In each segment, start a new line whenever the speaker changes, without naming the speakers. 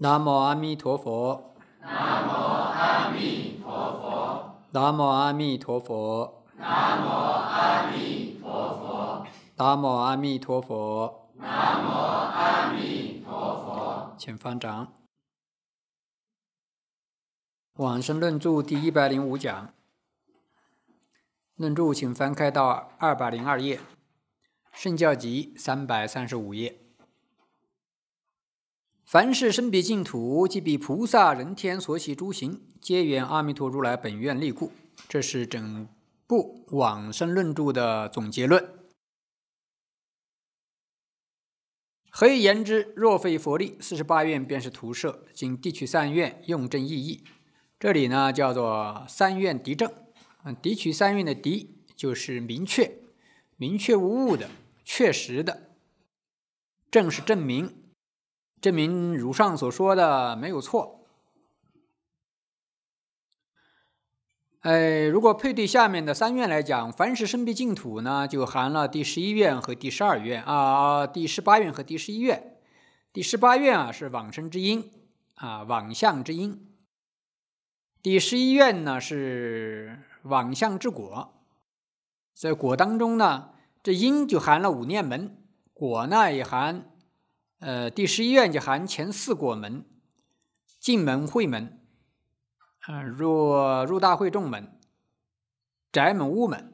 南无阿弥陀佛。南无阿弥陀佛。南无阿弥陀佛。南无阿弥陀佛。南无阿弥陀佛。南无阿弥陀佛。请方丈。往生论著第一百零五讲。论著，请翻开到二百零二页。圣教集三百三十五页。凡是生彼净土，即彼菩萨、人天所起诸行，皆缘阿弥陀如来本愿力故。这是整部往生论注的总结论。何以言之？若非佛力，四十八愿便是徒设。今地取三愿，用正义义。这里呢，叫做三愿敌正。嗯，敌取三愿的敌，就是明确、明确无误的、确实的，正是证明。证明如上所说的没有错。哎，如果配对下面的三愿来讲，凡是生僻净土呢，就含了第十一愿和第十二愿啊，第十八愿和第十一愿。第十八愿啊是往生之因啊，往相之因。第十一愿呢是往相之果，在果当中呢，这因就含了五念门，果呢也含。呃，第十一愿就含前四果门，进门、会门，啊，入入大会众门，宅门、屋门。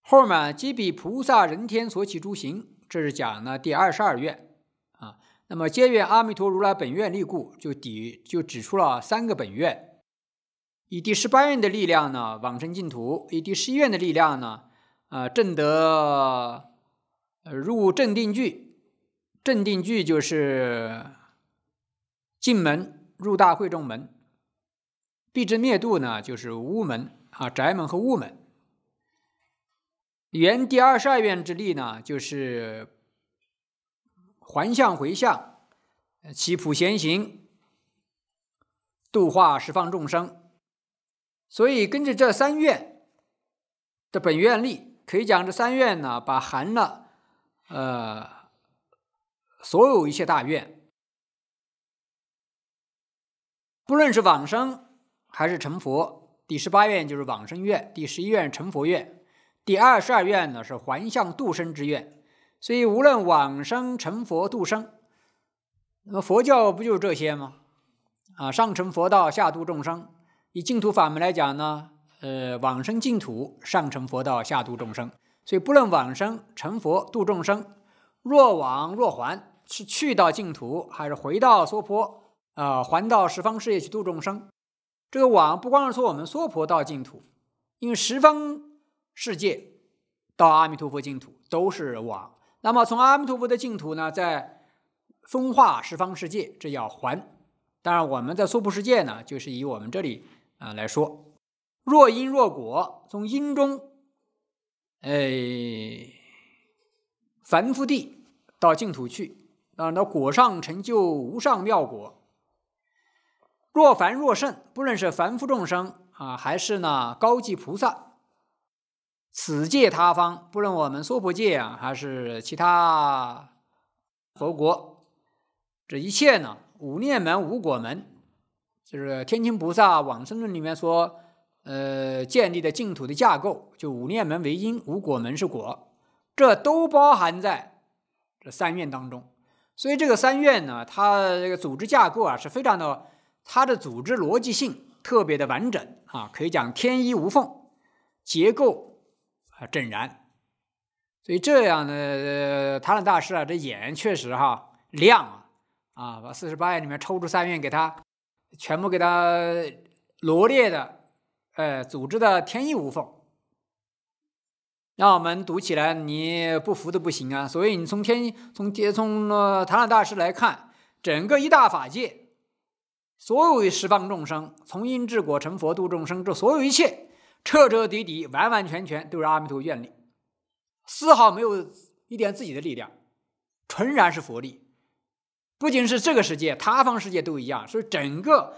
后面即比菩萨人天所起诸行，这是讲呢第二十二愿啊。那么皆愿阿弥陀如来本愿力故，就抵就指出了三个本愿，以第十八愿的力量呢往生净土，以第十一愿的力量呢啊证得入正定具正定句就是进门入大会众门，必知灭度呢，就是屋门啊、宅门和屋门。原第二十二愿之力呢，就是还向回向，起普贤行，度化十方众生。所以根据这三愿的本愿力，可以讲这三愿呢，把含了呃。所有一切大愿，不论是往生还是成佛，第十八愿就是往生愿，第十一愿成佛愿，第二十二愿呢是还向度生之愿。所以无论往生成佛度生，那么佛教不就是这些吗？啊，上成佛道，下度众生。以净土法门来讲呢，呃，往生净土，上成佛道，下度众生。所以不论往生成佛度众生，若往若还。是去到净土，还是回到娑婆啊？还到十方世界去度众生？这个往不光是从我们娑婆到净土，因为十方世界到阿弥陀佛净土都是往。那么从阿弥陀佛的净土呢，在分化十方世界，这叫还。当然，我们在娑婆世界呢，就是以我们这里啊来说，若因若果，从因中哎凡夫地到净土去。啊，那果上成就无上妙果，若凡若圣，不论是凡夫众生啊，还是呢高级菩萨，此界他方，不论我们娑婆界啊，还是其他佛国，这一切呢，五念门、五果门，就是天亲菩萨往生论里面说，呃，建立的净土的架构，就五念门为因，五果门是果，这都包含在这三愿当中。所以这个三院呢，它这个组织架构啊，是非常的，它的组织逻辑性特别的完整啊，可以讲天衣无缝，结构啊整然。所以这样的唐朗大师啊，这眼确实哈亮啊啊，把四十八院里面抽出三院给他全部给他罗列的，呃，组织的天衣无缝。让我们读起来你不服都不行啊！所以你从天、从天、从呃，倓老大师来看，整个一大法界，所有十方众生从因至果成佛度众生，这所有一切，彻彻底底、完完全全都是阿弥陀愿力，丝毫没有一点自己的力量，纯然是佛力。不仅是这个世界，他方世界都一样。所以整个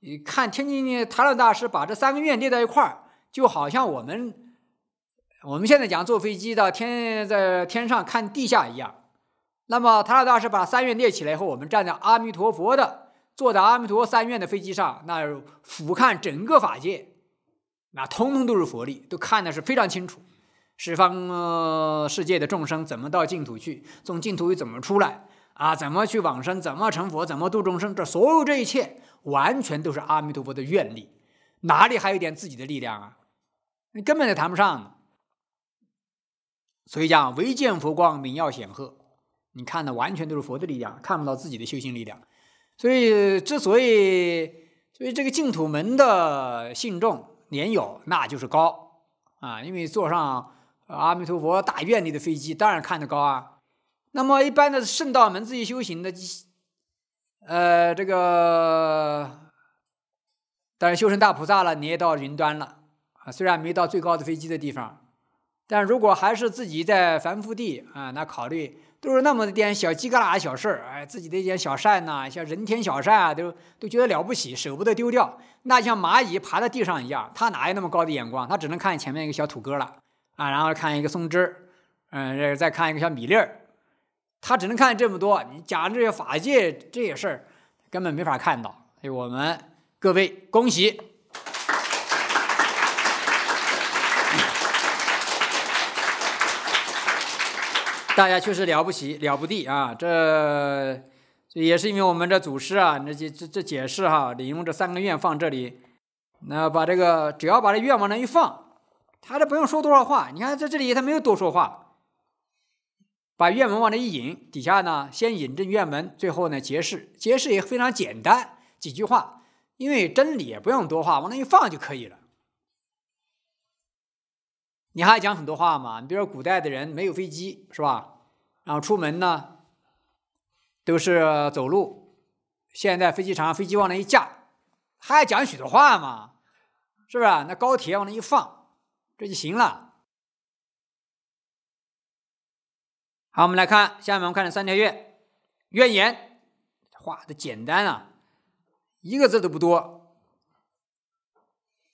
你看，天津的倓老大师把这三个愿列在一块儿，就好像我们。我们现在讲坐飞机到天，在天上看地下一样。那么塔拉大师把三愿列起来以后，我们站在阿弥陀佛的，坐在阿弥陀三愿的飞机上，那俯瞰整个法界，那通通都是佛力，都看的是非常清楚。十方世界的众生怎么到净土去？从净土又怎么出来？啊，怎么去往生？怎么成佛？怎么度众生？这所有这一切，完全都是阿弥陀佛的愿力，哪里还有一点自己的力量啊？你根本就谈不上。所以讲，唯见佛光明耀显赫，你看的完全都是佛的力量，看不到自己的修行力量。所以，之所以，所以这个净土门的信众年有那就是高啊，因为坐上阿弥陀佛大愿力的飞机，当然看得高啊。那么，一般的圣道门自己修行的，呃，这个当然修成大菩萨了，你也到云端了啊，虽然没到最高的飞机的地方。但如果还是自己在凡夫地啊，那考虑都是那么点小鸡旮旯小事儿，哎，自己的一点小善呐，像人天小善啊，都都觉得了不起，舍不得丢掉。那像蚂蚁爬在地上一样，它哪有那么高的眼光？它只能看前面一个小土疙了啊，然后看一个松枝，嗯，再再看一个小米粒儿，它只能看这么多。你讲这些法界这些事儿，根本没法看到。所以我们各位，恭喜！大家确实了不起，了不地啊！这也是因为我们这祖师啊，那这这解释哈，你用这三个愿放这里，那把这个只要把这愿往那一放，他这不用说多少话。你看在这里他没有多说话，把愿门往这一引，底下呢先引证愿门，最后呢结示，结示也非常简单，几句话，因为真理也不用多话，往那一放就可以了。你还讲很多话嘛？你比如说古代的人没有飞机是吧？然后出门呢都是走路。现在飞机场飞机往那一架，还讲许多话嘛？是不是？那高铁往那一放，这就行了。好，我们来看下面，我们看的三条愿愿言画的简单啊，一个字都不多。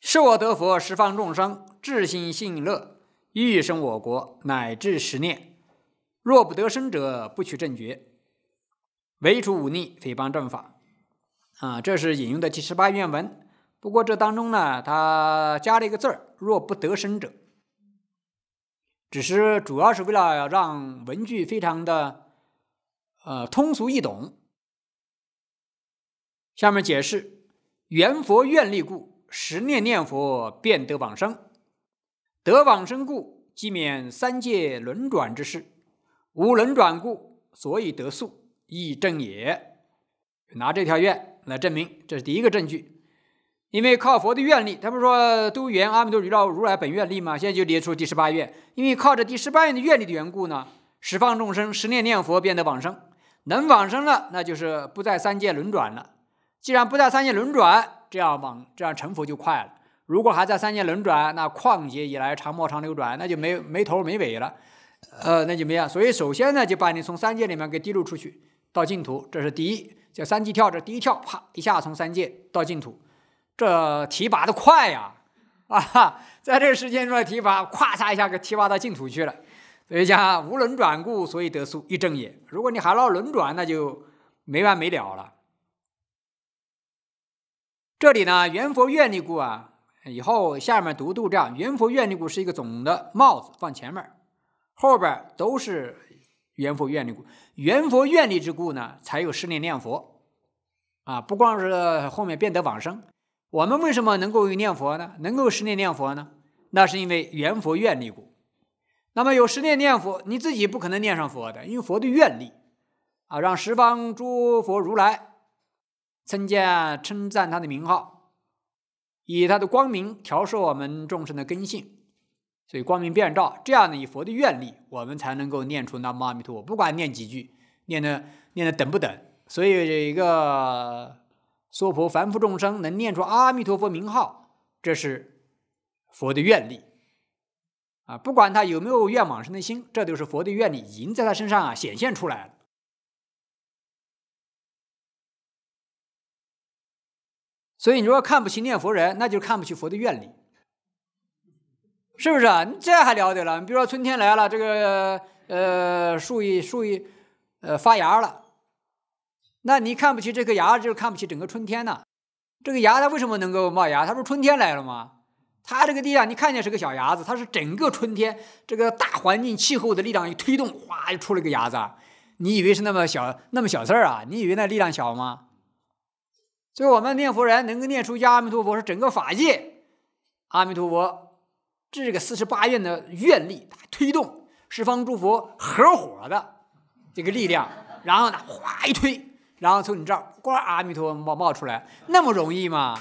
是我得佛十方众生至心信乐。欲生我国，乃至十念，若不得生者，不取正觉。唯除五逆，诽谤正法。啊，这是引用的第十八愿文。不过这当中呢，他加了一个字儿：“若不得生者”，只是主要是为了让文句非常的呃通俗易懂。下面解释：缘佛愿力故，十念念佛，便得往生。得往生故，即免三界轮转之事；无轮转故，所以得速亦正也。拿这条愿来证明，这是第一个证据。因为靠佛的愿力，他们说都缘阿弥陀如来本愿力嘛。现在就列出第十八愿，因为靠着第十八愿的愿力的缘故呢，十方众生十念念佛变得往生，能往生了，那就是不在三界轮转了。既然不在三界轮转，这样往这样成佛就快了。如果还在三界轮转，那旷劫以来长末长流转，那就没没头没尾了，呃，那就没呀。所以首先呢，就把你从三界里面给滴溜出去到净土，这是第一，叫三级跳，这第一跳，啪一下从三界到净土，这提拔的快呀，啊，在这个时间出提拔，咵嚓一下给提拔到净土去了。所以讲无轮转故，所以得速一正也。如果你还闹轮转，那就没完没了了。这里呢，原佛愿力故啊。以后下面读读这样，元佛愿力故是一个总的帽子放前面，后边都是缘佛愿力故。缘佛愿力之故呢，才有十念念佛啊！不光是后面变得往生。我们为什么能够念佛呢？能够十念念佛呢？那是因为缘佛愿力故。那么有十念念佛，你自己不可能念上佛的，因为佛的愿力啊，让十方诸佛如来称见称赞他的名号。以他的光明调摄我们众生的根性，所以光明遍照，这样呢，以佛的愿力，我们才能够念出南无阿弥陀佛。不管念几句，念的念的等不等，所以一个娑婆凡夫众生能念出阿弥陀佛名号，这是佛的愿力啊！不管他有没有愿往生的心，这都是佛的愿力已经在他身上啊显现出来了。所以你说看不起念佛人，那就看不起佛的愿力，是不是啊？你这还了得了？你比如说春天来了，这个呃树一树一呃发芽了，那你看不起这个芽，就看不起整个春天呢。这个芽它为什么能够冒芽？它不是春天来了吗？它这个地量你看见是个小芽子，它是整个春天这个大环境气候的力量一推动，哗就出了个芽子。你以为是那么小那么小事儿啊？你以为那力量小吗？所以，我们念佛人能够念出阿弥陀佛，是整个法界阿弥陀佛这个四十八愿的愿力，推动十方诸佛合伙的这个力量，然后呢，哗一推，然后从你这儿呱，阿弥陀佛冒冒出来，那么容易吗？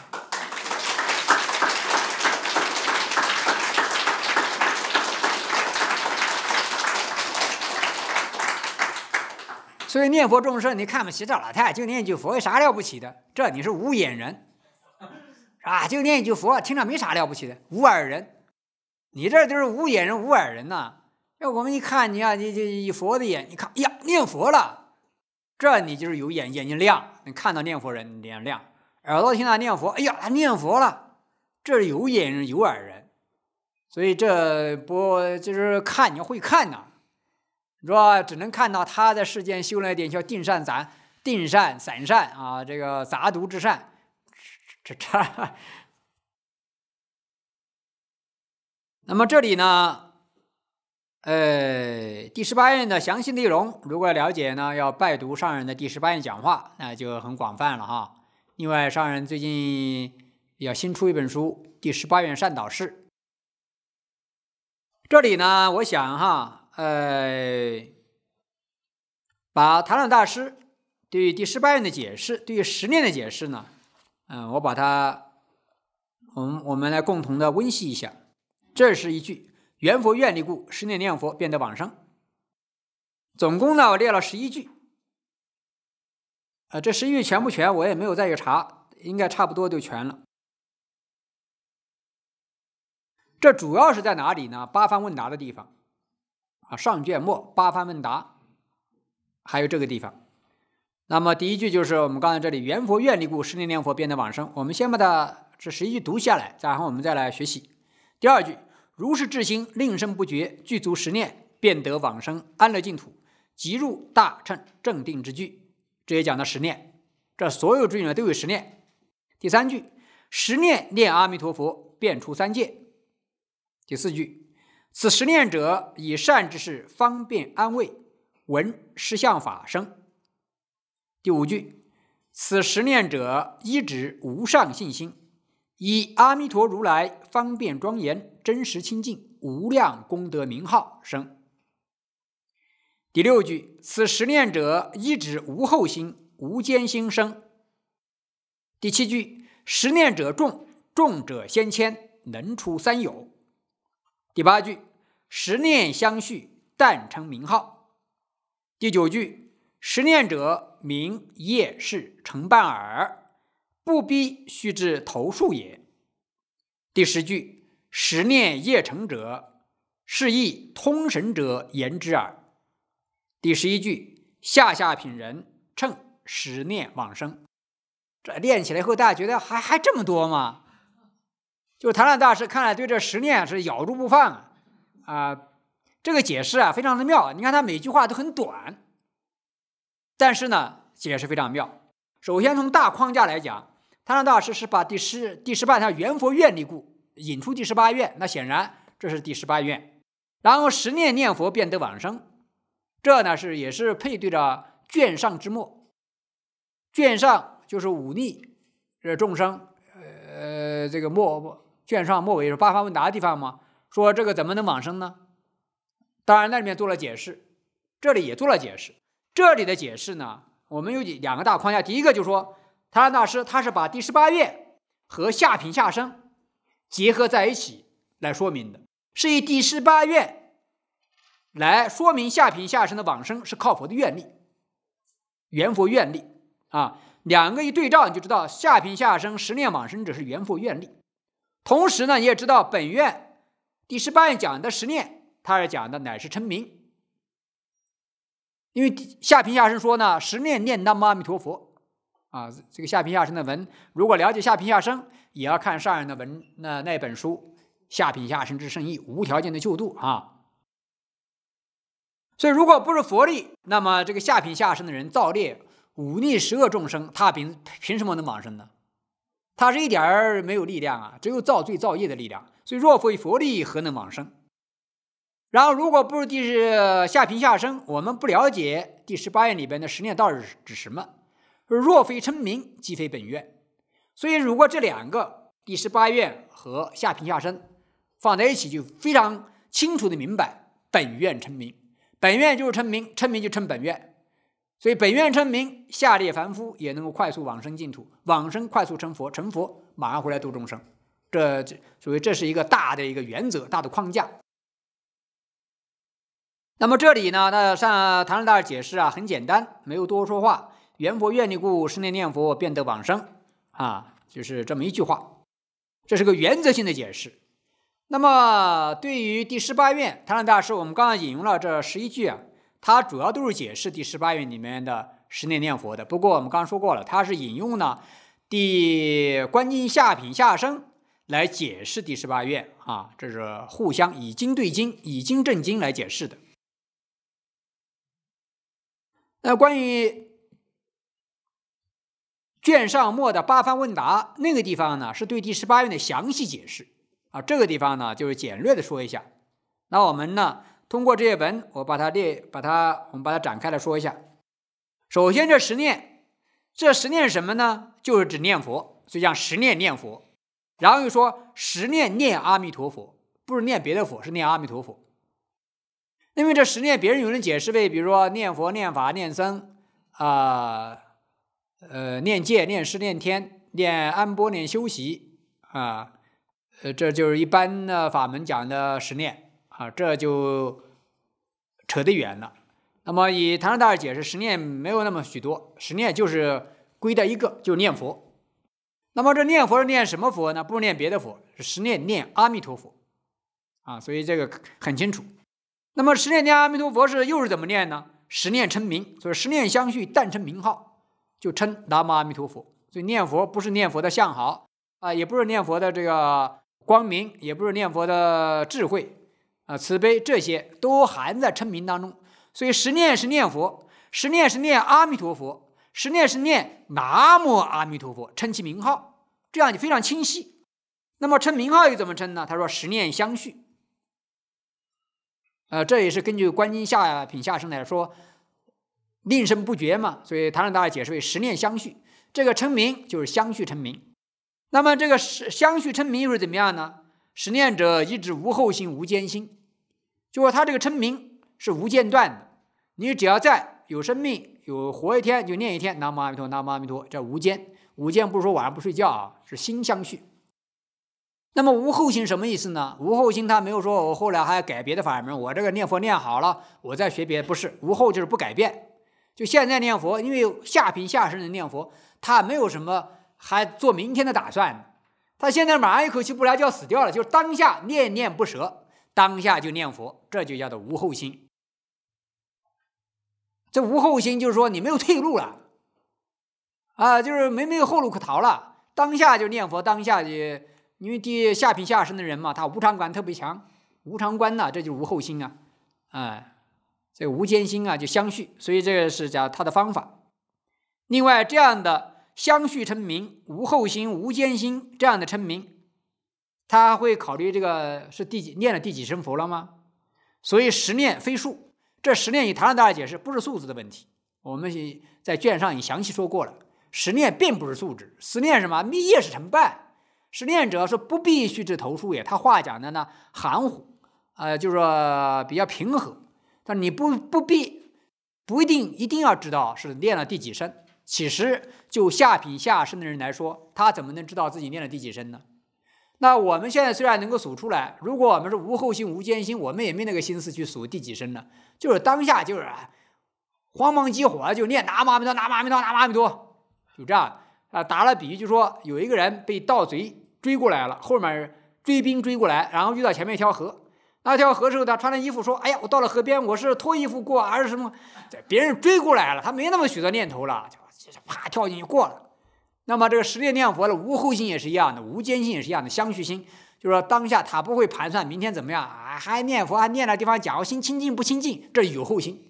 所以念佛众生，你看不起这老太，就念一句佛，有啥了不起的？这你是无眼人，是吧？就念一句佛，听着没啥了不起的，无耳人，你这就是无眼人、无耳人呐。要我们一看你啊，你就以佛的眼你看，哎呀，念佛了，这你就是有眼，眼睛亮，能看到念佛人，你脸亮，耳朵听到念佛，哎呀，他念佛了，这是有眼人、有耳人，所以这不就是看你会看呐？说只能看到他在世间修了一点叫定善散定善散善啊，这个杂毒之善，这这。那么这里呢，呃，第十八愿的详细内容，如果了解呢，要拜读上人的第十八愿讲话，那就很广泛了哈。另外，上人最近要新出一本书《第十八院善导士。这里呢，我想哈。呃，把唐朗大师对于第十八愿的解释，对于十念的解释呢，嗯，我把它，我们我们来共同的温习一下。这是一句“愿佛愿力故，十念念佛，便得往生。”总共呢，我列了十一句。呃，这十一句全不全？我也没有再去查，应该差不多就全了。这主要是在哪里呢？八方问答的地方。啊，上卷末八番问答，还有这个地方。那么第一句就是我们刚才这里，圆佛愿力故，十念念佛，便得往生。我们先把它这十一句读下来，然后我们再来学习。第二句，如是至心，令生不觉，具足十念，便得往生安乐净土，即入大乘正定之具。”这也讲到十念，这所有句意呢，都有十念。第三句，十念念阿弥陀佛，便出三界。第四句。此十念者，以善之事方便安慰，闻是相法生。第五句，此十念者，一指无上信心，以阿弥陀如来方便庄严、真实清净、无量功德名号生。第六句，此十念者，一指无后心、无间心生。第七句，十念者重，重者先迁，能出三有。第八句，十念相续，但称名号。第九句，十念者，名业事成办耳，不逼须至头数也。第十句，十念业成者，是亦通神者言之耳。第十一句，下下品人称十念往生。这练起来以后，大家觉得还还这么多吗？就坛山大师看来，对这十念是咬住不放，啊，这个解释啊非常的妙。你看他每句话都很短，但是呢解释非常妙。首先从大框架来讲，坛山大师是把第十第十八条圆佛愿力故”引出第十八愿，那显然这是第十八愿。然后十念念佛便得往生，这呢是也是配对着卷上之末，卷上就是忤逆这众生，呃，这个末末。卷上末尾是八方问答的地方吗？说这个怎么能往生呢？当然，那里面做了解释，这里也做了解释。这里的解释呢，我们有两个大框架。第一个就是说，太上大师他是把第十八愿和下品下生结合在一起来说明的，是以第十八愿来说明下品下生的往生是靠佛的愿力，圆佛愿力啊。两个一对照，你就知道下品下生十念往生者是圆佛愿力。同时呢，你也知道，本院第十八讲的十念，它是讲的乃是成名。因为下平下生说呢，十念念南无阿弥陀佛啊。这个下平下生的文，如果了解下平下生，也要看上人的文那那本书《下品下生之圣意》，无条件的救度啊。所以，如果不是佛力，那么这个下品下生的人造孽，忤逆十恶众生，他凭凭什么能往生呢？他是一点儿没有力量啊，只有造罪造业的力量。所以若非佛力，何能往生？然后如果不是第是下平下生，我们不了解第十八愿里边的十念道是指什么。若非称名，即非本愿。所以如果这两个第十八愿和下平下生放在一起，就非常清楚的明白本愿称名，本愿就是称名，称名就称本愿。所以本愿成名，下列凡夫也能够快速往生净土，往生快速成佛，成佛马上回来度众生。这这，所以这是一个大的一个原则，大的框架。那么这里呢，那上唐老大师解释啊，很简单，没有多说话。圆佛愿力故，十念念佛，便得往生啊，就是这么一句话。这是个原则性的解释。那么对于第十八愿，唐老大师，我们刚刚引用了这十一句啊。它主要都是解释第十八愿里面的十念念佛的。不过我们刚刚说过了，它是引用了第观经下品下生来解释第十八愿啊，这是互相以经对经，以经证经来解释的。那关于卷上末的八番问答，那个地方呢是对第十八愿的详细解释啊，这个地方呢就是简略的说一下。那我们呢？通过这些文，我把它列，把它，我们把它展开来说一下。首先，这十念，这十念什么呢？就是指念佛，所以讲十念念佛。然后又说十念念阿弥陀佛，不是念别的佛，是念阿弥陀佛。因为这十念，别人有人解释为，比如说念佛、念法、念僧啊，呃，念戒、念师、念天、念安波、念修习啊，呃，这就是一般的法门讲的十念。啊，这就扯得远了。那么以唐上大师解释，十念没有那么许多，十念就是归在一个，就是念佛。那么这念佛是念什么佛呢？不是念别的佛，是十念念阿弥陀佛啊。所以这个很清楚。那么十念念阿弥陀佛是又是怎么念呢？十念称名，所以十念相续但称名号，就称南无阿弥陀佛。所以念佛不是念佛的相好啊，也不是念佛的这个光明，也不是念佛的智慧。啊，慈悲这些都含在称名当中，所以十念是念佛，十念是念阿弥陀佛，十念是念南无阿弥陀佛，称其名号，这样就非常清晰。那么称名号又怎么称呢？他说十念相续。呃，这也是根据观经下品下生来说，令声不绝嘛，所以他让大家解释为十念相续。这个称名就是相续称名。那么这个十相续称名又是怎么样呢？十念者，一直无后心，无间心。就说他这个称名是无间断的，你只要在有生命、有活一天就念一天“南无阿弥陀南无阿弥陀这无间无间不是说晚上不睡觉啊，是心相续。那么无后心什么意思呢？无后心他没有说我后来还要改别的法门，我这个念佛念好了，我再学别的不是无后就是不改变。就现在念佛，因为下品下生的念佛，他没有什么还做明天的打算，他现在马上一口气不来就要死掉了，就是当下念念不舍。当下就念佛，这就叫做无后心。这无后心就是说你没有退路了，啊，就是没没有后路可逃了。当下就念佛，当下就因为地下品下身的人嘛，他无常感特别强，无常观呢，这就无后心啊，哎，这个无间心啊，就相续，所以这个是讲他的方法。另外，这样的相续称名，无后心、无间心这样的称名。他会考虑这个是第几念了第几声佛了吗？所以十念非数，这十念已唐上大解释不是数字的问题，我们在卷上已详细说过了。十念并不是数字，十念什么密业是成败，十念者说不必须知头数也。他话讲的呢含糊，呃，就说比较平和。但你不不必不一定一定要知道是念了第几声。其实就下品下身的人来说，他怎么能知道自己念了第几声呢？那我们现在虽然能够数出来，如果我们是无后心无艰心，我们也没那个心思去数第几声了。就是当下就是啊，慌忙急火就念阿弥陀无阿弥陀无阿弥陀就这样啊。打了比喻，就说有一个人被盗贼追过来了，后面追兵追过来，然后遇到前面一条河，那条河时候他穿着衣服说：“哎呀，我到了河边，我是脱衣服过，还是什么？”别人追过来了，他没那么许多念头了，就啪跳进去过了。那么这个十念念佛的无后心也是一样的，无间心也是一样的。相续心就是说当下他不会盘算明天怎么样啊，还念佛还念的地方，假如心清净不清净，这有后心，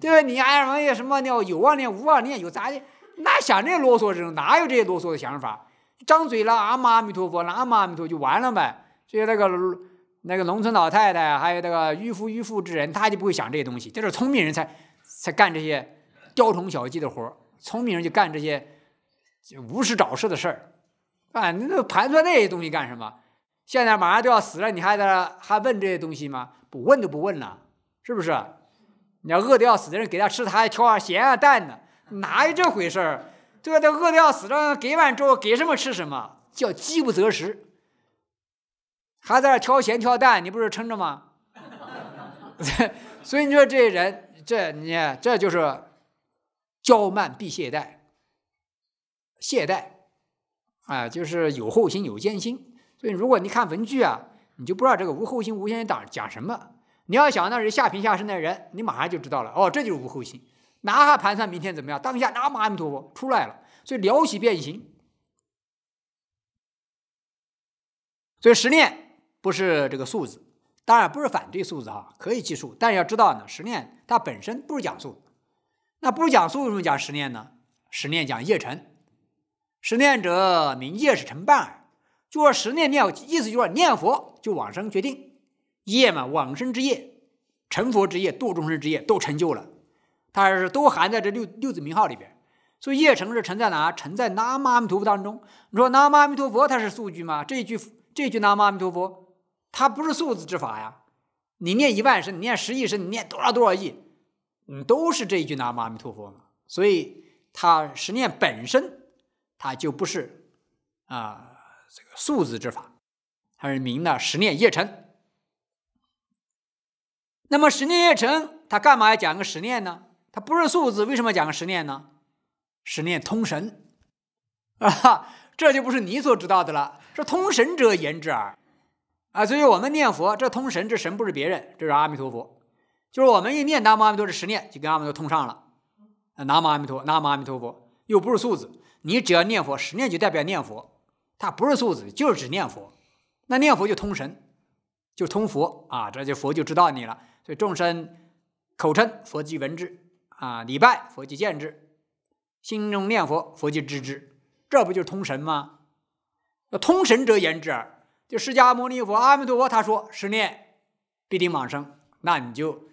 对吧？你爱什么什么要有妄念无妄念有杂念，那想这些啰嗦种，哪有这些啰嗦的想法？张嘴了阿弥阿弥陀佛，那阿弥阿弥陀就完了呗。就那个那个农村老太太，还有那个愚夫愚妇之人，他就不会想这些东西。这是聪明人才才干这些雕虫小技的活聪明人就干这些。无事找事的事儿，啊，你都盘算那些东西干什么？现在马上就要死了，你还在还问这些东西吗？不问就不问了，是不是？你要饿的要死的人，给他吃他还挑啊咸啊淡的，哪有这回事儿？这都饿的要死了，给完之后给什么吃什么，叫饥不择食，还在那挑咸挑淡，你不是撑着吗？所以你说这些人，这你这就是骄慢必懈怠。懈怠，啊，就是有后心有艰心，所以如果你看文具啊，你就不知道这个无后心无前心讲讲什么。你要想那是下平下生的人，你马上就知道了哦，这就是无后心，哪还盘算明天怎么样，当下哪么阿弥陀佛出来了，所以了起变形。所以十念不是这个数字，当然不是反对数字哈，可以计数，但是要知道呢，十念它本身不是讲数，那不是讲数为什么讲十念呢？十念讲业成。十念者名业是成办耳，就说十念念，意思就是念佛就往生决定业嘛，往生之业、成佛之业、度众生之业都成就了，它是都含在这六六字名号里边。所以业成是成在哪？成在南无阿弥陀佛当中。你说南无阿弥陀佛它是素据吗？这句这句南无阿弥陀佛，它不是素字之法呀。你念一万声，你念十亿声，你念多少多少亿，你都是这一句南无阿弥陀佛嘛。所以它十念本身。它就不是啊，这个数字之法，它是明的十念业成。那么十念业成，它干嘛要讲个十念呢？它不是数字，为什么讲个十念呢？十念通神 啊，这就不是你所知道的了，是通神者言之耳啊。所以我们念佛，这通神，这神不是别人，这是阿弥陀佛，就是我们一念南无阿弥陀是十念，就跟阿弥陀通上了。南无阿弥陀，南无阿弥陀佛，又不是数字。你只要念佛，十念就代表念佛，它不是数字，就是指念佛。那念佛就通神，就通佛啊，这就佛就知道你了。所以众生口称佛即闻之啊，礼拜佛即见之，心中念佛佛即知之，这不就是通神吗？那通神者言之耳。就释迦牟尼佛、阿弥陀佛他说十念必定往生，那你就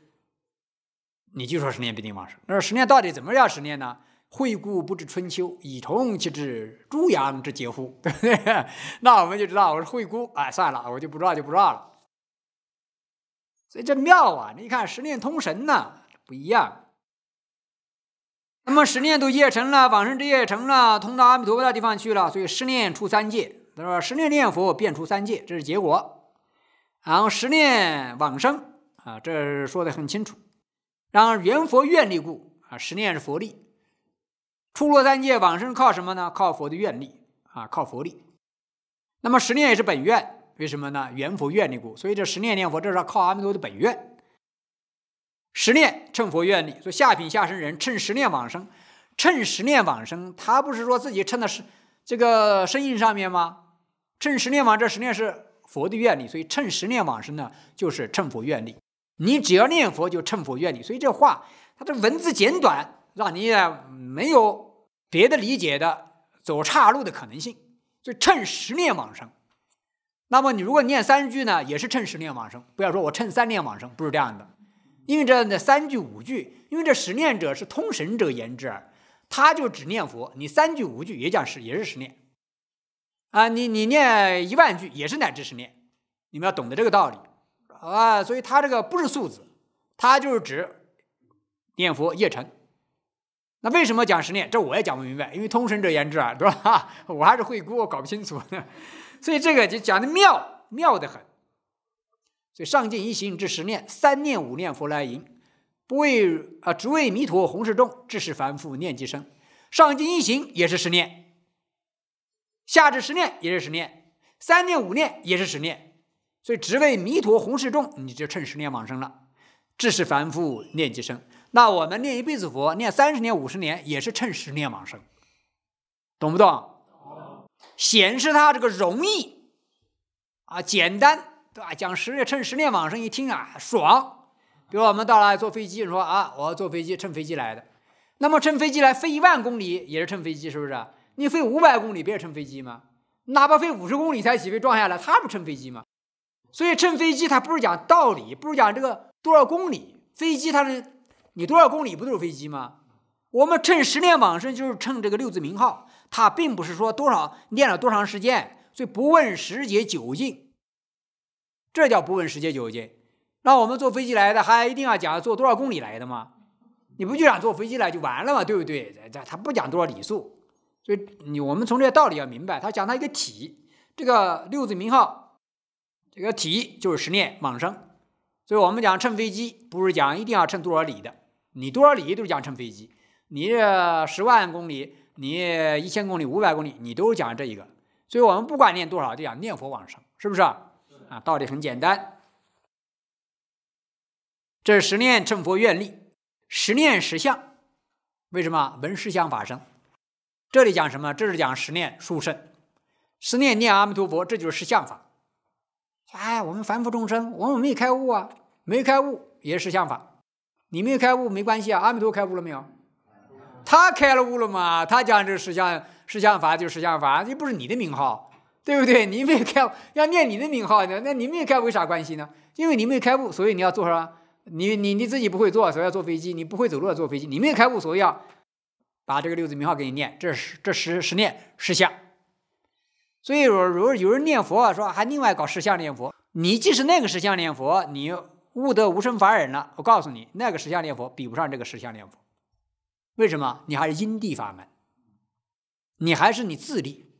你就说十念必定往生。那十念到底怎么叫十念呢？惠顾不知春秋，以同其至诸阳之节乎？对不对？那我们就知道，我是惠姑，哎，算了，我就不知道就不知道了。所以这妙啊！你看十念通神呢，不一样。那么十念都业成了往生，之业成了通到阿弥陀佛的地方去了。所以十念出三界，他说十念念佛便出三界，这是结果。然后十念往生啊，这说的很清楚。然后缘佛愿力故啊，十念是佛力。出落三界往生靠什么呢？靠佛的愿力啊，靠佛力。那么十念也是本愿，为什么呢？缘佛愿力故。所以这十念念佛，这是靠阿弥陀的本愿。十念趁佛愿力，说下品下生人趁十念往生，趁十念往生，他不是说自己称的是这个生因上面吗？趁十念往，这十念是佛的愿力，所以趁十念往生呢，就是趁佛愿力。你只要念佛就趁佛愿力。所以这话，它的文字简短，让你没有。别的理解的走岔路的可能性，就趁十念往生。那么你如果念三句呢，也是趁十念往生。不要说我趁三念往生，不是这样的，因为这三句五句，因为这十念者是通神者言之，耳，他就只念佛。你三句五句也讲十，也是十念啊。你你念一万句也是乃至十念。你们要懂得这个道理，啊。所以他这个不是素字，他就是指念佛业成。那为什么讲十念？这我也讲不明白，因为通神者言之啊，对吧？我还是会估，我搞不清楚。所以这个就讲的妙妙得很。所以上进一行之十念，三念五念佛来迎，不为啊，只为弥陀弘誓众，致使凡夫念即生。上进一行也是十念，下至十念也是十念，三念五念也是十念。所以只为弥陀弘誓众，你就趁十念往生了，致使凡夫念即生。那我们念一辈子佛，念三十年、五十年，也是趁时念往生，懂不懂？显示他这个容易啊，简单对吧？讲时趁时念往生一听啊，爽。比如我们到了坐飞机，你说啊，我坐飞机乘飞机来的，那么乘飞机来飞一万公里也是乘飞机，是不是？你飞五百公里不也乘飞机吗？哪怕飞五十公里才起飞撞下来，他不乘飞机吗？所以乘飞机它不是讲道理，不是讲这个多少公里飞机，它是你多少公里不都是飞机吗？我们乘十年往生就是乘这个六字名号，它并不是说多少练了多长时间，所以不问时节久近，这叫不问时节久近。那我们坐飞机来的还一定要讲坐多少公里来的吗？你不就想坐飞机来就完了嘛，对不对？他他不讲多少里数，所以你我们从这个道理要明白，他讲他一个体，这个六字名号，这个体就是十年往生，所以我们讲乘飞机不是讲一定要乘多少里的。你多少里都是讲乘飞机，你这十万公里，你一千公里，五百公里，你都是讲这一个。所以，我们不管念多少，就讲念佛往生，是不是啊？啊，道理很简单。这是十念正佛愿力，十念十相，为什么闻十相法声？这里讲什么？这是讲十念殊胜，十念念阿弥陀佛，这就是十相法。哎，我们凡夫众生，我们没开悟啊，没开悟也是相法。你没有开悟没关系啊，阿弥陀开悟了没有？他开了悟了嘛？他讲这十相，十相法就是相法，又不是你的名号，对不对？你没有开，要念你的名号呢。那你没有开悟有啥关系呢？因为你没有开悟，所以你要坐啥？你你你自己不会坐，所以要坐飞机。你不会走路要坐飞机，你没有开悟，所以要把这个六字名号给你念，这十这十十念十相。所以说，如果有人念佛，说还另外搞十相念佛，你即使那个十相念佛，你。悟得无生法忍了，我告诉你，那个十相念佛比不上这个十相念佛。为什么？你还是因地法门，你还是你自利，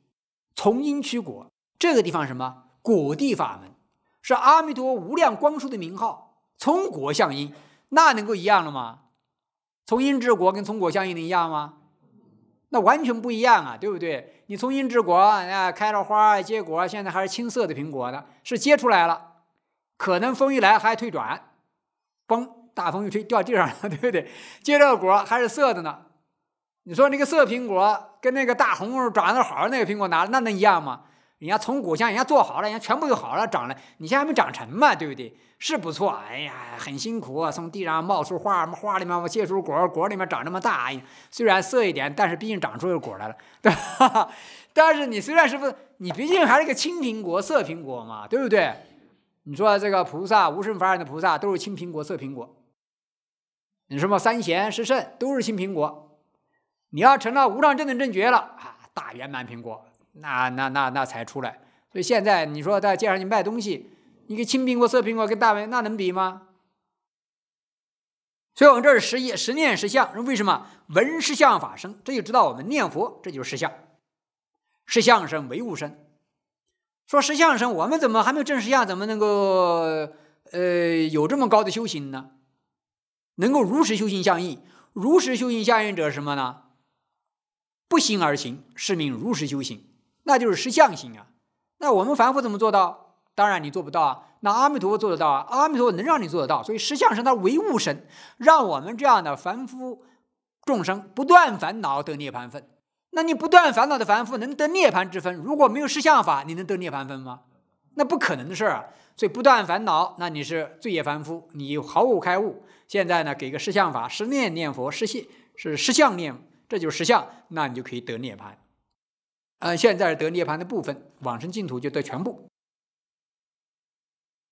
从因取果。这个地方什么果地法门是阿弥陀无量光殊的名号，从果向因，那能够一样了吗？从因治果跟从果向因能一样吗？那完全不一样啊，对不对？你从因治果，哎开了花，结果，现在还是青色的苹果呢，是结出来了。可能风一来还退转，嘣，大风一吹掉地上了，对不对？结这个果还是涩的呢。你说那个涩苹果跟那个大红长得好的那个苹果拿那能一样吗？人家从果香，人家做好了，人家全部都好了，长了，你现在还没长成嘛，对不对？是不错，哎呀，很辛苦，从地上冒出花，么花里面我结出果，果里面长这么大，哎，虽然涩一点，但是毕竟长出个果来了，对吧？但是你虽然是不，你毕竟还是个青苹果、涩苹果嘛，对不对？你说这个菩萨，无生法忍的菩萨都是青苹果色苹果。你什么三贤十圣都是青苹果，你要成了无上正等正觉了啊，大圆满苹果，那那那那才出来。所以现在你说在街上去卖东西，你个青苹果色苹果跟大圆那能比吗？所以我们这是实义，实念实相。为什么？闻是相，法生，这就知道我们念佛，这就是实相，实相生唯物生。说实相生，我们怎么还没有证实相？怎么能够呃有这么高的修行呢？能够如实修行相应，如实修行相应者什么呢？不行而行，是名如实修行，那就是实相行啊。那我们凡夫怎么做到？当然你做不到啊。那阿弥陀佛做得到，啊，阿弥陀佛能让你做得到，所以实相生他唯物生，让我们这样的凡夫众生不断烦恼得涅盘分。那你不断烦恼的凡夫能得涅盘之分？如果没有实相法，你能得涅盘分吗？那不可能的事儿。所以不断烦恼，那你是罪业凡夫，你毫无开悟。现在呢，给个实相法，实念念佛，实信，是实相念，这就是实相。那你就可以得涅盘。嗯，现在得涅盘的部分，往生净土就得全部。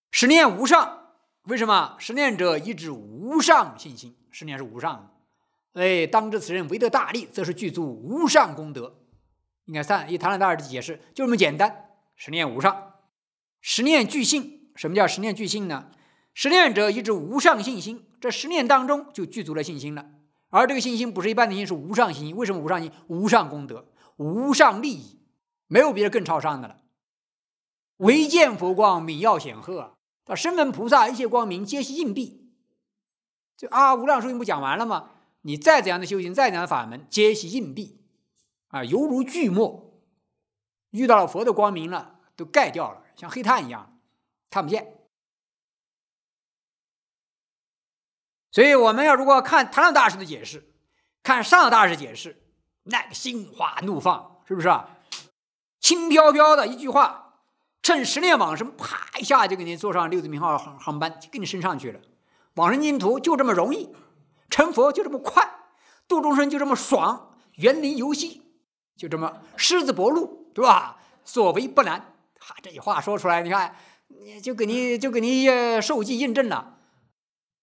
十念无上，为什么？十念者，一止无上信心。十念是无上的。哎，当知此人唯得大利，则是具足无上功德。你看三以唐了大师的解释，就这么简单。十念无上，十念具信。什么叫十念具信呢？十念者，一指无上信心。这十念当中就具足了信心了。而这个信心不是一般的信心，是无上信心。为什么无上心？无上功德，无上利益，没有别的更超上的了。唯见佛光明耀显赫，啊，身闻菩萨一切光明皆系硬币。就啊，无量寿经不讲完了吗？你再怎样的修行，再怎样的法门，皆是硬币，啊，犹如巨墨，遇到了佛的光明了，都盖掉了，像黑炭一样，看不见。所以我们要如果看唐老大师的解释，看上老大师解释，那个心花怒放，是不是啊？轻飘飘的一句话，趁十念往生，啪一下就给你坐上六字名号航航班，就给你升上去了，往生净土就这么容易。成佛就这么快，度众生就这么爽，园林游戏就这么狮子搏鹿，对吧？所为不难，哈，这句话说出来，你看，就给你就给你受记印证了。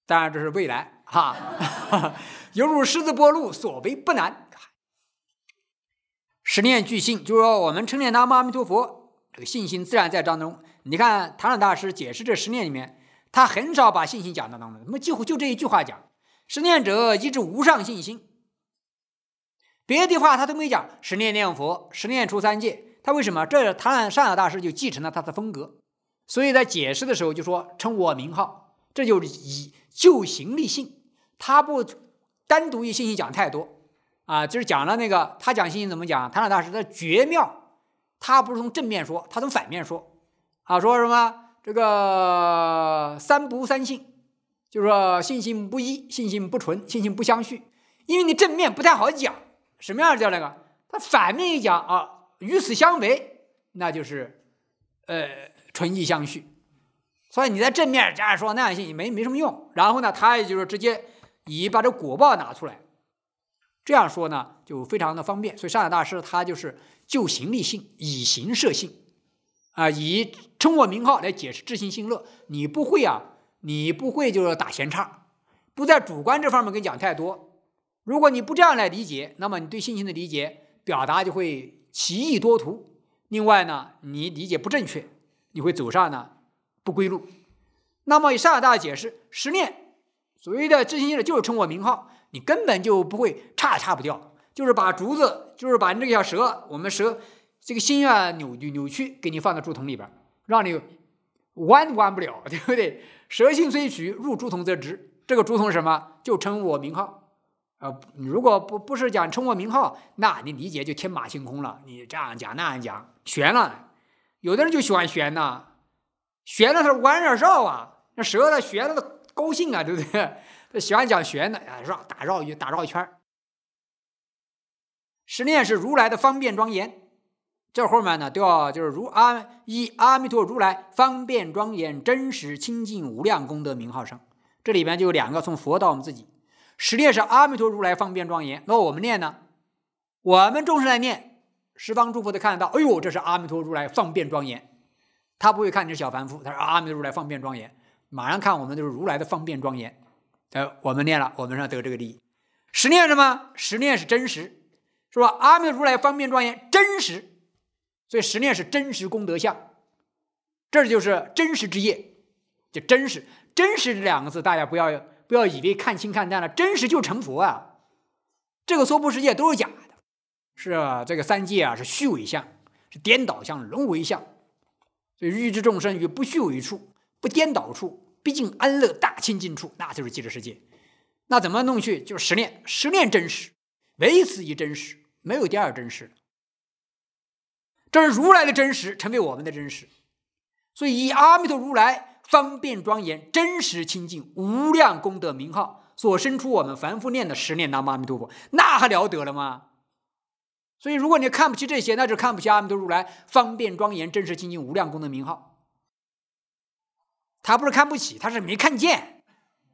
当然这是未来，哈，犹如狮子搏鹿，所为不难。十念俱信，就是说我们称念南无阿弥陀佛，这个信心自然在当中。你看唐虚大师解释这十念里面，他很少把信心讲到当中，那么几乎就这一句话讲？十念者，一直无上信心。别的话他都没讲。十念念佛，十念出三界。他为什么？这唐朗善大师就继承了他的风格。所以在解释的时候就说：“称我名号。”这就以旧行立信。他不单独以信心讲太多啊，就是讲了那个他讲信心怎么讲？唐朗大师的绝妙，他不是从正面说，他从反面说啊，说什么这个三不三信。就是说，信心不一，信心不纯，信心不相续，因为你正面不太好讲，什么样叫那个？他反面一讲啊，与此相违，那就是，呃，纯意相续。所以你在正面这样说那样信没没什么用。然后呢，他也就是直接以把这果报拿出来，这样说呢就非常的方便。所以上海大师他就是就行立性，以行摄性，啊，以称我名号来解释知心信乐。你不会啊？你不会就是打闲岔，不在主观这方面给讲太多。如果你不这样来理解，那么你对信心的理解表达就会歧义多图。另外呢，你理解不正确，你会走上呢不归路。那么以上给大家解释，十念所谓的知心就是就是称我名号，你根本就不会擦也不掉，就是把竹子，就是把那个小蛇，我们蛇这个心愿扭扭扭曲给你放到竹筒里边，让你弯弯不了，对不对？蛇性虽曲，入竹筒则直。这个竹筒是什么？就称我名号。啊，如果不不是讲称我名号，那你理解就天马行空了。你这样讲那样讲，悬了。有的人就喜欢悬呐，悬了他弯着绕啊，那蛇他悬了都高兴啊，对不对？他喜欢讲悬的啊，绕打绕一打绕一圈。十念是如来的方便庄严。这后面呢，都要就是如阿一阿弥陀如来方便庄严真实清净无量功德名号上，这里边就有两个，从佛到我们自己。十念是阿弥陀如来方便庄严，那我们念呢？我们众生来念十方诸佛都看得到，哎呦，这是阿弥陀如来方便庄严。他不会看你是小凡夫，他说阿弥陀如来方便庄严，马上看我们就是如来的方便庄严。呃，我们念了，我们上得这个利益。十念什么？十念是真实，是吧？阿弥陀如来方便庄严真实。所以实念是真实功德相，这就是真实之业，就真实。真实这两个字，大家不要不要以为看清看淡了，真实就成佛啊！这个娑婆世界都是假的，是这个三界啊，是虚伪相，是颠倒相，轮回相。所以欲知众生于不虚伪处、不颠倒处、毕竟安乐大清净处，那就是极乐世界。那怎么弄去？就是实念，实念真实，唯此一真实，没有第二真实。这是如来的真实，成为我们的真实。所以以阿弥陀如来方便庄严、真实清净、无量功德名号所生出我们凡夫念的十念南无阿弥陀佛，那还了得了吗？所以如果你看不起这些，那就看不起阿弥陀如来方便庄严、真实清净、无量功德名号。他不是看不起，他是没看见。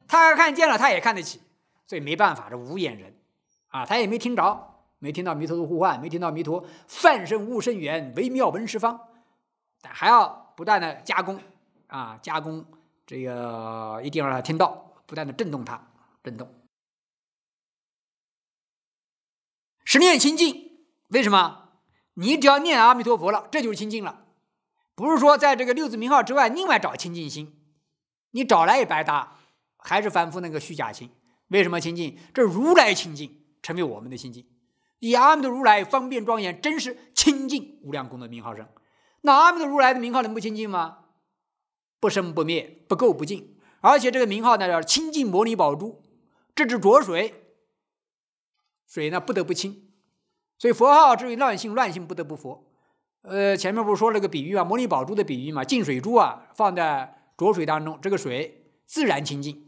他看见了，他也看得起。所以没办法，这无眼人啊，他也没听着。没听到弥陀的呼唤，没听到弥陀凡圣悟甚远，微妙闻十方。但还要不断的加工啊，加工这个一定要让他听到，不断的震动他，震动。十念清净，为什么？你只要念阿弥陀佛了，这就是清净了。不是说在这个六字名号之外，另外找清净心，你找来也白搭，还是反复那个虚假心。为什么清净？这如来清净，成为我们的心净。以阿弥陀如来方便庄严，真是清净无量功德名号声。那阿弥陀如来的名号能不清净吗？不生不灭，不垢不净。而且这个名号呢，叫清净摩尼宝珠。这只浊水，水呢不得不清。所以佛号至于乱性，乱性不得不佛。呃，前面不是说了个比喻啊，摩尼宝珠的比喻嘛，净水珠啊，放在浊水当中，这个水自然清净。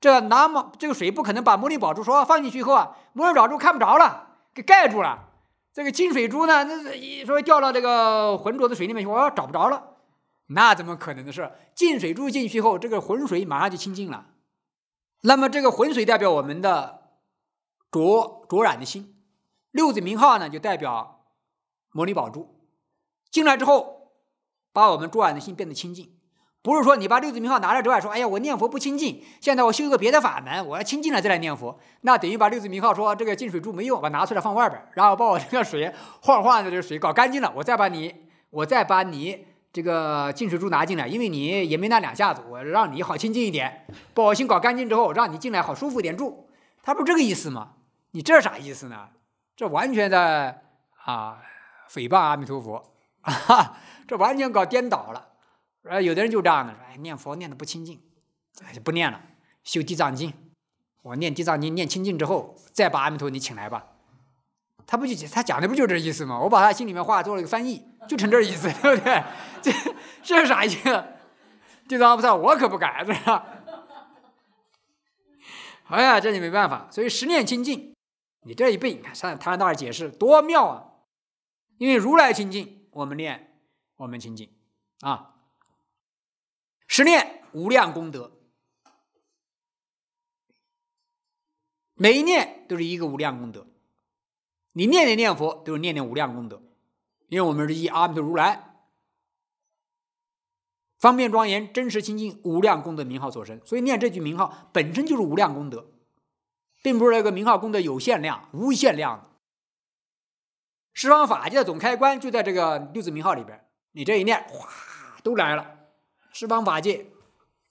这那么这个水不可能把摩尼宝珠说放进去以后啊，摩尼宝珠看不着了。给盖住了，这个净水珠呢？那是一说掉到这个浑浊的水里面去，我要找不着了。那怎么可能的事？净水珠进去后，这个浑水马上就清净了。那么这个浑水代表我们的浊浊染的心，六字名号呢就代表摩尼宝珠，进来之后把我们浊染的心变得清净。不是说你把六字名号拿了之外，说哎呀，我念佛不清净，现在我修一个别的法门，我要清净了再来念佛，那等于把六字名号说这个净水珠没用，我拿出来放外边，然后把我这个水晃晃的，这个水搞干净了，我再把你，我再把你这个净水珠拿进来，因为你也没那两下子，我让你好清净一点，把心搞干净之后，让你进来好舒服一点住，他不这个意思吗？你这啥意思呢？这完全的啊，诽谤阿弥陀佛，这完全搞颠倒了。啊，有的人就这样的，说念佛念的不清净，就不念了。修地藏经，我念地藏经，念清净之后，再把阿弥陀佛请来吧。他不就他讲的不就这意思吗？我把他心里面话做了一个翻译，就成这意思，对不对？这这啥意思？地藏菩萨我可不敢，知吧？哎呀，这就没办法。所以十念清净，你这一背，你看上唐大尔解释多妙啊！因为如来清净，我们念，我们清净啊。十念无量功德，每一念都是一个无量功德。你念念念佛都是念念无量功德，因为我们是以阿弥陀如来方便庄严真实清净无量功德名号所生，所以念这句名号本身就是无量功德，并不是那个名号功德有限量、无限量的。十方法界总开关就在这个六字名号里边，你这一念，哗，都来了。十方法界，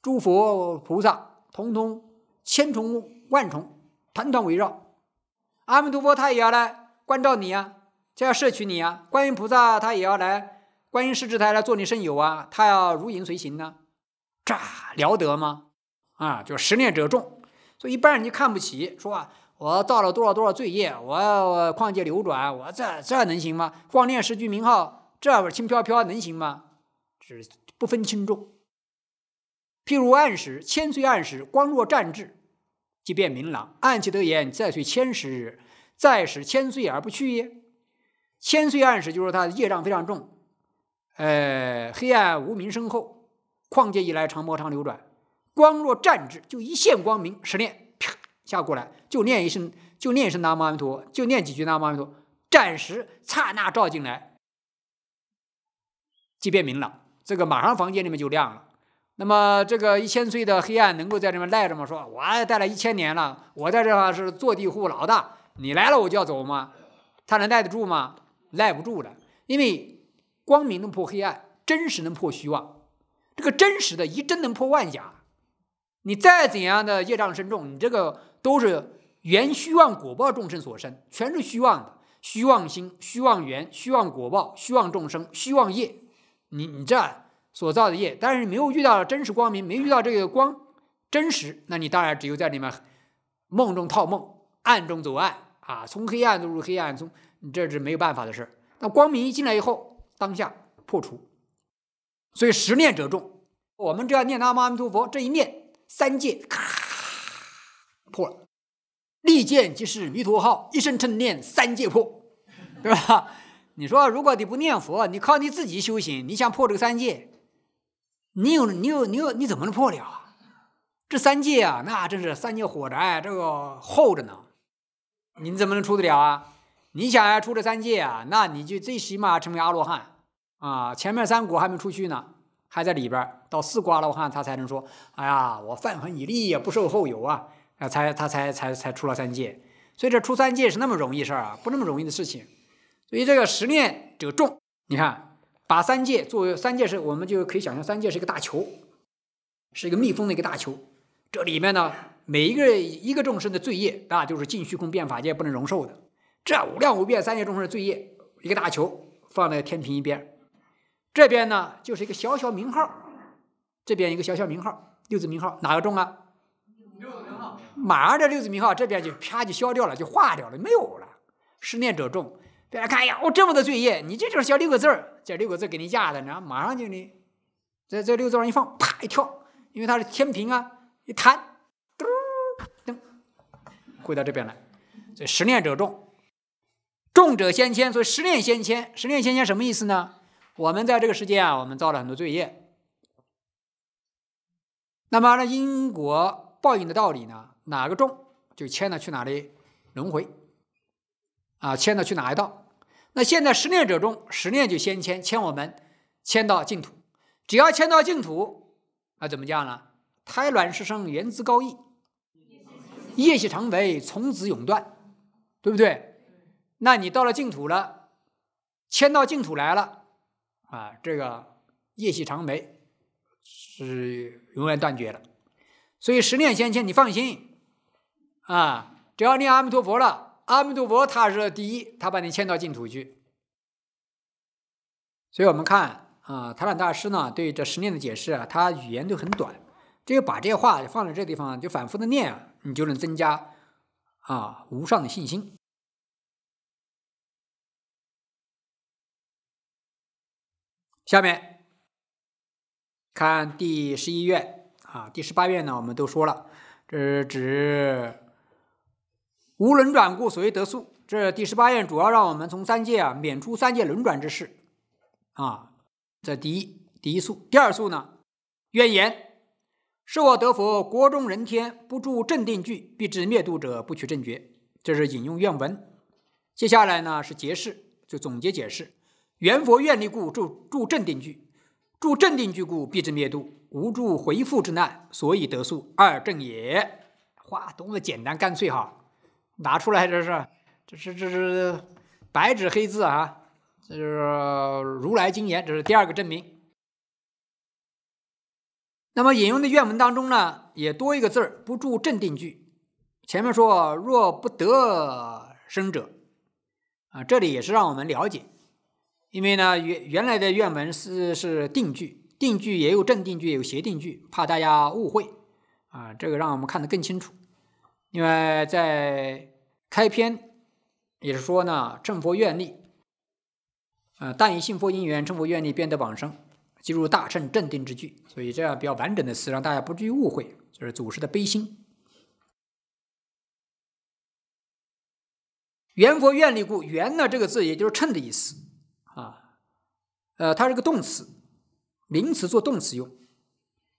诸佛菩萨通通千重万重，团团围绕。阿弥陀佛他也要来关照你啊，就要摄取你啊。观音菩萨他也要来，观音世之台来做你圣友啊，他要如影随形呢。这了得吗？啊，就十念者众，所以一般人就看不起，说啊，我造了多少多少罪业，我旷戒流转，我这这能行吗？光念十句名号，这轻飘飘能行吗？是不分轻重。譬如暗时，千岁暗时光若战至，即变明朗。暗其得言，再岁千时，再使千岁而不去也。千岁暗时，就是他业障非常重，呃，黑暗无明身后，旷劫以来，常波常流转。光若战至，就一线光明，十念啪下过来，就念一声，就念一声南无阿弥陀，就念几句南无阿弥陀，暂时刹那照进来，即便明朗。这个马上房间里面就亮了。那么这个一千岁的黑暗能够在这边赖着吗？说，我待了一千年了，我在这儿是坐地户老大，你来了我就要走吗？他能耐得住吗？赖不住的，因为光明能破黑暗，真实能破虚妄，这个真实的一真能破万假，你再怎样的业障深重，你这个都是缘虚妄果报众生所生，全是虚妄的，虚妄心、虚妄缘、虚妄果报、虚妄众生、虚妄业，你你这。所造的业，但是你没有遇到真实光明，没遇到这个光真实，那你当然只有在里面梦中套梦，暗中走暗啊，从黑暗走入黑暗，从你这是没有办法的事。那光明一进来以后，当下破除。所以十念者众，我们只要念阿弥陀佛这一念，三界咔破了，利剑即是弥陀号，一声称念三界破，对吧？你说如果你不念佛，你靠你自己修行，你想破这个三界？你有你有你有你怎么能破了啊？这三界啊，那真是三界火宅，这个厚着呢。你怎么能出得了啊？你想要出这三界啊，那你就最起码成为阿罗汉啊。前面三国还没出去呢，还在里边儿。到四阿罗汉，他才能说：“哎呀，我犯恒以立，不受后有啊。”啊，才他才才才出了三界。所以这出三界是那么容易事儿啊？不那么容易的事情。所以这个十念者众，你看。把三界作为三界是，我们就可以想象三界是一个大球，是一个密封的一个大球。这里面呢，每一个一个众生的罪业啊，就是尽虚空变法界不能容受的。这无量无边三界众生的罪业，一个大球放在天平一边，这边呢就是一个小小名号，这边一个小小名号，六字名号，哪个重啊？六字名号，马上这六字名号这边就啪就消掉了，就化掉了，没有了，失念者重。别看，哎呀，我这么多罪业，你这就是写六个字儿，这六个字给你压的，然后马上就你这这六个字上一放，啪一跳，因为它是天平啊，一弹，嘟，噔，回到这边来，所以十念者众，众者先迁，所以十念先迁，十念先迁什么意思呢？我们在这个世界啊，我们造了很多罪业，那么呢，因果报应的道理呢，哪个重就迁了去哪里轮回，啊，迁到去哪一道？那现在十念者中，十念就先迁，迁我们，迁到净土。只要迁到净土，那怎么讲呢？胎卵是生，原自高义；业系长为，从此永断，对不对？那你到了净土了，迁到净土来了，啊，这个业系长为，是永远断绝了。所以十念先迁，你放心啊，只要念阿弥陀佛了。阿弥陀佛，他是第一，他把你牵到净土去。所以我们看啊，塔长大师呢，对这十念的解释，啊，他语言都很短，只有把这话放在这地方，就反复的念啊，你就能增加啊无上的信心。下面看第十一愿啊，第十八愿呢，我们都说了，这是指。无轮转故，所谓得素。这第十八愿主要让我们从三界啊，免出三界轮转之事，啊。这第一第一素，第二素呢？愿言：是我得佛国中人天不住正定聚，必至灭度者不取正觉。这是引用愿文。接下来呢是解释，就总结解释。缘佛愿力故住住正定聚，住正定聚故必至灭度，无助回复之难，所以得素二正也。话多么简单干脆哈！拿出来这是，这是这是白纸黑字啊，这是如来经言，这是第二个证明。那么引用的愿文当中呢，也多一个字儿，不住正定句。前面说若不得生者，啊，这里也是让我们了解，因为呢原原来的愿文是是定句，定句也有正定句，有邪定句，怕大家误会啊，这个让我们看得更清楚。另外，在开篇也是说呢，正佛愿力，呃，但以信佛因缘，正佛愿力，便得往生，即入大圣正定之句。所以这样比较完整的词，让大家不至于误会，就是祖师的悲心。圆佛愿力故，圆呢这个字也就是称的意思啊，呃，它是个动词，名词做动词用。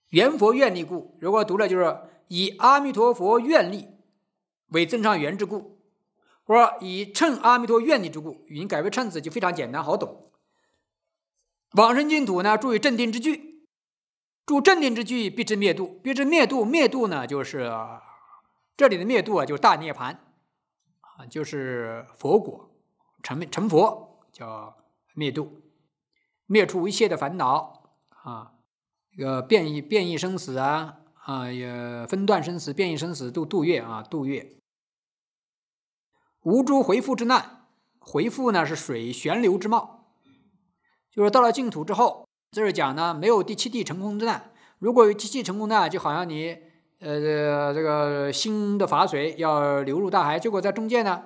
圆佛愿力故，如果读了就是以阿弥陀佛愿力。为增上缘之故，或以称阿弥陀愿力之故，语音改为“称字就非常简单好懂。往生净土呢，注意镇定之具，注镇定之具，必知灭度，必知灭度。灭度呢，就是这里的灭度啊，就是大涅槃啊，就是佛果成成佛叫灭度，灭除一切的烦恼啊，这个变异变异生死啊啊也分段生死，变异生死度度月啊度月。无诸回复之难，回复呢是水旋流之貌，就是到了净土之后，这是讲呢没有第七地成功之难。如果有第七地成功呢，就好像你呃这个新的法水要流入大海，结果在中间呢，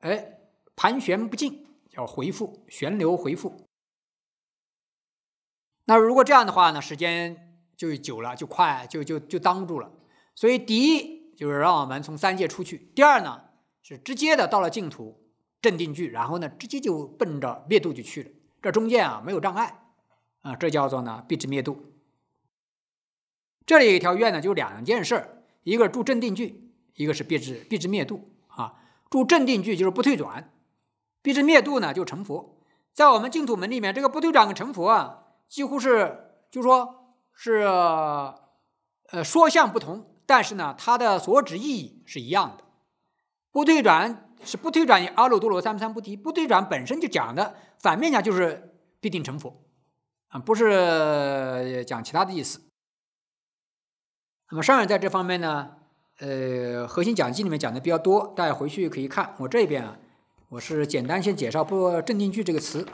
哎，盘旋不进，要回复旋流回复。那如果这样的话呢，时间就久了就快就就就挡住了。所以第一就是让我们从三界出去，第二呢。是直接的到了净土镇定聚，然后呢，直接就奔着灭度就去了。这中间啊没有障碍啊，这叫做呢必至灭度。这里有一条愿呢，就两件事一个是住镇定聚，一个是必至必至灭度啊。住镇定聚就是不退转，必至灭度呢就成佛。在我们净土门里面，这个不退转跟成佛啊，几乎是就说是呃说相不同，但是呢，它的所指意义是一样的。不退转是不退转于阿耨多罗三藐三菩提。不退转本身就讲的反面讲就是必定成佛啊，不是讲其他的意思。那么上人在这方面呢，呃，核心讲记里面讲的比较多，大家回去可以看。我这边啊，我是简单先介绍不正定句这个词。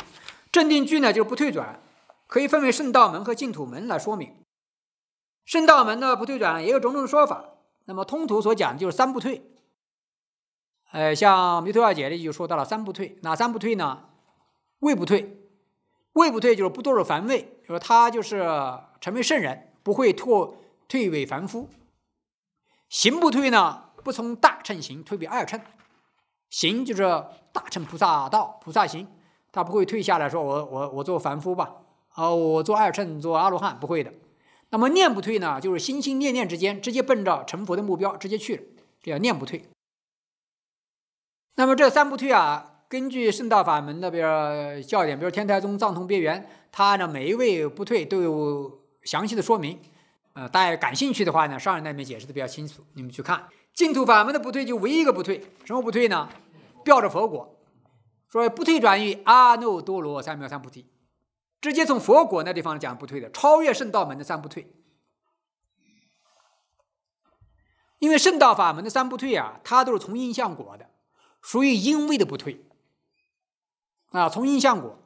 正定句呢，就是不退转，可以分为圣道门和净土门来说明。圣道门的不退转也有种种说法，那么通途所讲就是三不退。呃，像弥陀二姐呢，就说到了三不退，哪三不退呢？位不退，位不退就是不堕入凡位，说他就是成为圣人，不会退退位凡夫。行不退呢，不从大乘行退位二乘，行就是大乘菩萨道，菩萨行，他不会退下来，说我我我做凡夫吧，啊，我做二乘，做阿罗汉不会的。那么念不退呢，就是心心念念之间，直接奔着成佛的目标直接去了，这叫念不退。那么这三不退啊，根据圣道法门那边教典，比如天台宗《藏通别圆》，它按照每一位不退都有详细的说明。呃，大家感兴趣的话呢，上人那边解释的比较清楚，你们去看。净土法门的不退就唯一一个不退，什么不退呢？吊着佛果，说不退转于阿耨多罗三藐三菩提，直接从佛果那地方讲不退的，超越圣道门的三不退。因为圣道法门的三不退啊，它都是从印象果的。属于阴位的不退啊，从因向果，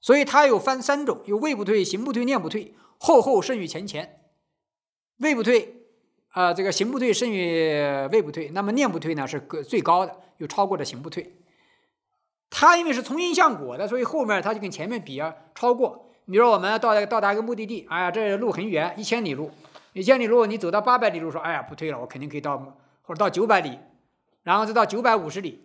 所以它有分三种：有位不退、行不退、念不退。后后胜于前前，位不退啊，这个行不退胜于位不退，那么念不退呢是格最高的，又超过了行不退。它因为是从因向果的，所以后面它就跟前面比啊，超过。比如说我们到到达一个目的地，哎呀，这路很远，一千里路，一千里路你走到八百里路，说哎呀不退了，我肯定可以到，或者到九百里。然后再到九百五十里，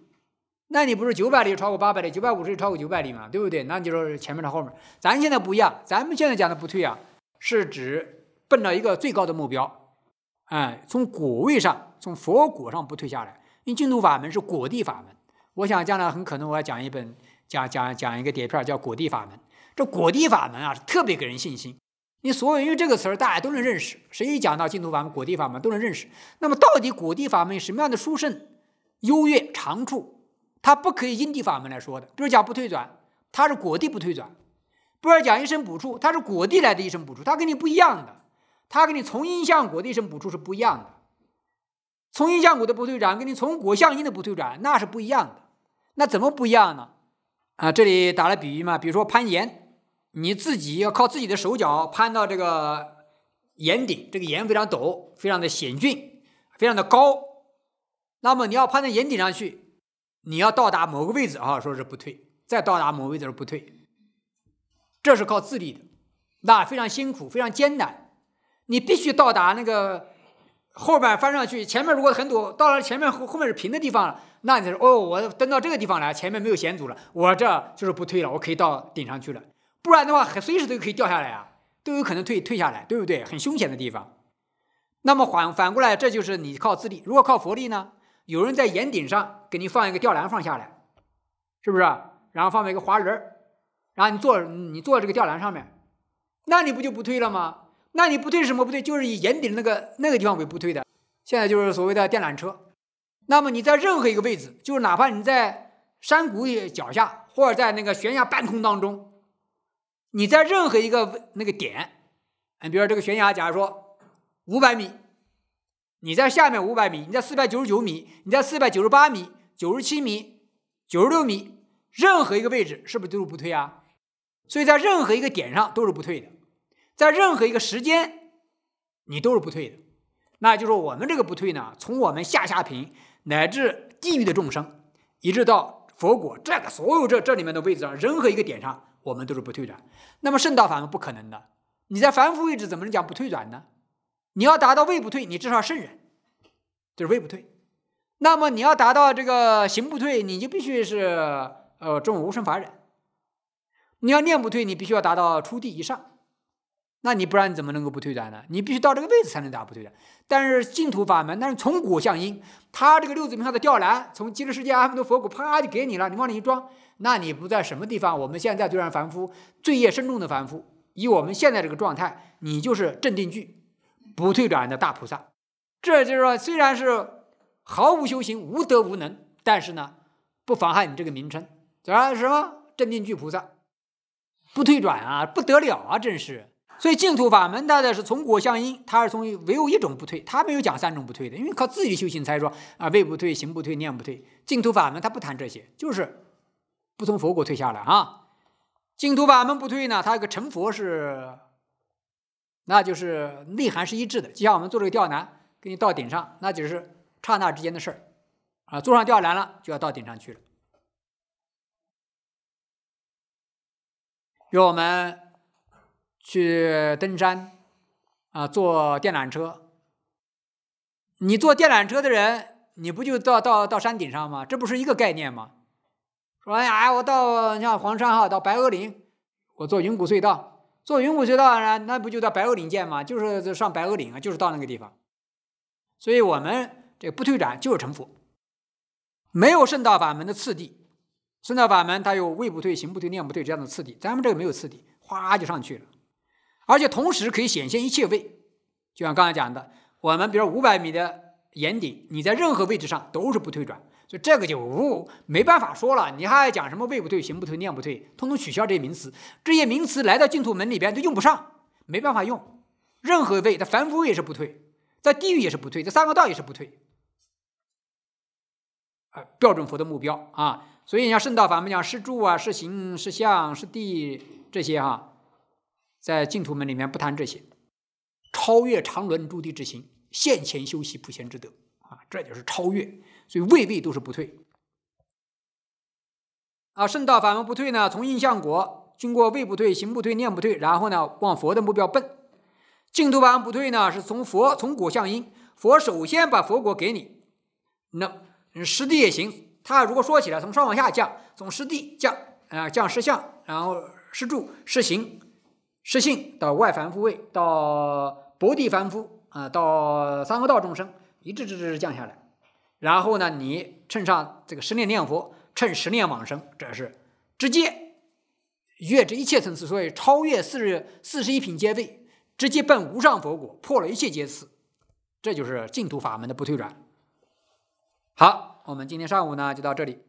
那你不是九百里超过八百里，九百五十里超过九百里嘛，对不对？那你就说前面的后面。咱现在不一样，咱们现在讲的不退啊，是指奔到一个最高的目标，哎，从果位上，从佛果上不退下来。因为净土法门是果地法门，我想将来很可能我要讲一本，讲讲讲一个碟片叫果地法门。这果地法门啊，特别给人信心。你所有因为这个词儿大家都能认识，谁一讲到净土法门、果地法门都能认识。那么到底果地法门什么样的殊胜？优越长处，它不可以因地法门来说的。比如讲不退转，它是果地不退转；，不是讲一生补处，它是果地来的一生补处，它跟你不一样的，它跟你从因向果的一生补处是不一样的，从因向果的不退转，跟你从果向因的不退转，那是不一样的。那怎么不一样呢？啊，这里打了比喻嘛，比如说攀岩，你自己要靠自己的手脚攀到这个岩顶，这个岩非常陡，非常的险峻，非常的高。那么你要攀在岩顶上去，你要到达某个位置啊，说是不退，再到达某个位置不退，这是靠自力的，那非常辛苦，非常艰难，你必须到达那个后边翻上去，前面如果很陡，到了前面后后面是平的地方了，那你说哦，我登到这个地方来，前面没有险阻了，我这就是不退了，我可以到顶上去了，不然的话随时都可以掉下来啊，都有可能退退下来，对不对？很凶险的地方。那么反反过来，这就是你靠自力，如果靠佛力呢？有人在岩顶上给你放一个吊篮放下来，是不是？然后放了一个滑轮然后你坐你坐这个吊篮上面，那你不就不退了吗？那你不退是什么不退？就是以岩顶那个那个地方为不退的。现在就是所谓的电缆车。那么你在任何一个位置，就是哪怕你在山谷脚下，或者在那个悬崖半空当中，你在任何一个那个点，你比如说这个悬崖，假如说五百米。你在下面五百米，你在四百九十九米，你在四百九十八米、九十七米、九十六米，任何一个位置，是不是都是不退啊？所以在任何一个点上都是不退的，在任何一个时间你都是不退的。那就是说，我们这个不退呢，从我们下下品乃至地狱的众生，一直到佛果，这个所有这这里面的位置上，任何一个点上，我们都是不退的。那么圣道法门不可能的，你在凡夫位置怎么能讲不退转呢？你要达到位不退，你至少圣人，就是位不退。那么你要达到这个行不退，你就必须是呃，中无生法忍。你要念不退，你必须要达到初地以上。那你不然你怎么能够不退转呢？你必须到这个位置才能打不退转。但是净土法门，但是从古向今，他这个六字名号的吊篮，从极乐世界阿弥陀佛骨啪就给你了，你往里一装，那你不在什么地方？我们现在虽然凡夫，罪业深重的凡夫，以我们现在这个状态，你就是镇定具，不退转的大菩萨，这就是说，虽然是毫无修行、无德无能，但是呢，不妨害你这个名称，叫什么正定具菩萨，不退转啊，不得了啊，真是。所以净土法门它的是从果向因，它是从唯有一种不退，它没有讲三种不退的，因为靠自己修行才说啊位不退、行不退、念不退。净土法门它不谈这些，就是不从佛果退下来啊。净土法门不退呢，它一个成佛是。那就是内涵是一致的，就像我们做这个吊篮，给你到顶上，那就是刹那之间的事儿啊。坐上吊篮了，就要到顶上去了。如我们去登山啊，坐电缆车。你坐电缆车的人，你不就到到到山顶上吗？这不是一个概念吗？说哎呀，我到像黄山哈，到白鹅岭，我坐云谷隧道。做云谷隧道呢，那不就在白鹅岭建吗？就是上白鹅岭啊，就是到那个地方。所以，我们这个不退转就是成佛。没有圣道法门的次第，圣道法门它有位不退、行不退、念不退这样的次第，咱们这个没有次第，哗就上去了，而且同时可以显现一切位。就像刚才讲的，我们比如五百米的岩顶，你在任何位置上都是不退转。就这个就没办法说了，你还讲什么位不退、行不退、念不退，通通取消这些名词。这些名词来到净土门里边都用不上，没办法用。任何位，在凡夫位是不退，在地狱也是不退，在三个道也是不退。啊，标准佛的目标啊，所以你像圣道法，我们讲施住啊、施行、施相、施地这些哈，在净土门里面不谈这些，超越常伦诸地之行，现前修习普贤之德啊，这就是超越。所以未必都是不退啊，圣道法门不退呢，从印象果，经过未不退、行不退、念不退，然后呢往佛的目标奔。净土法门不退呢，是从佛从果向因，佛首先把佛果给你，那实地也行。他如果说起来，从上往下降，从实地降啊，降实相，然后失住、失行、失性，到外凡夫位，到薄地凡夫啊，到三恶道众生，一直直直降下来。然后呢，你趁上这个十念念佛，趁十念往生，这是直接越这一切层次，所以超越四十四十一品阶位，直接奔无上佛果，破了一切阶次，这就是净土法门的不退转。好，我们今天上午呢就到这里。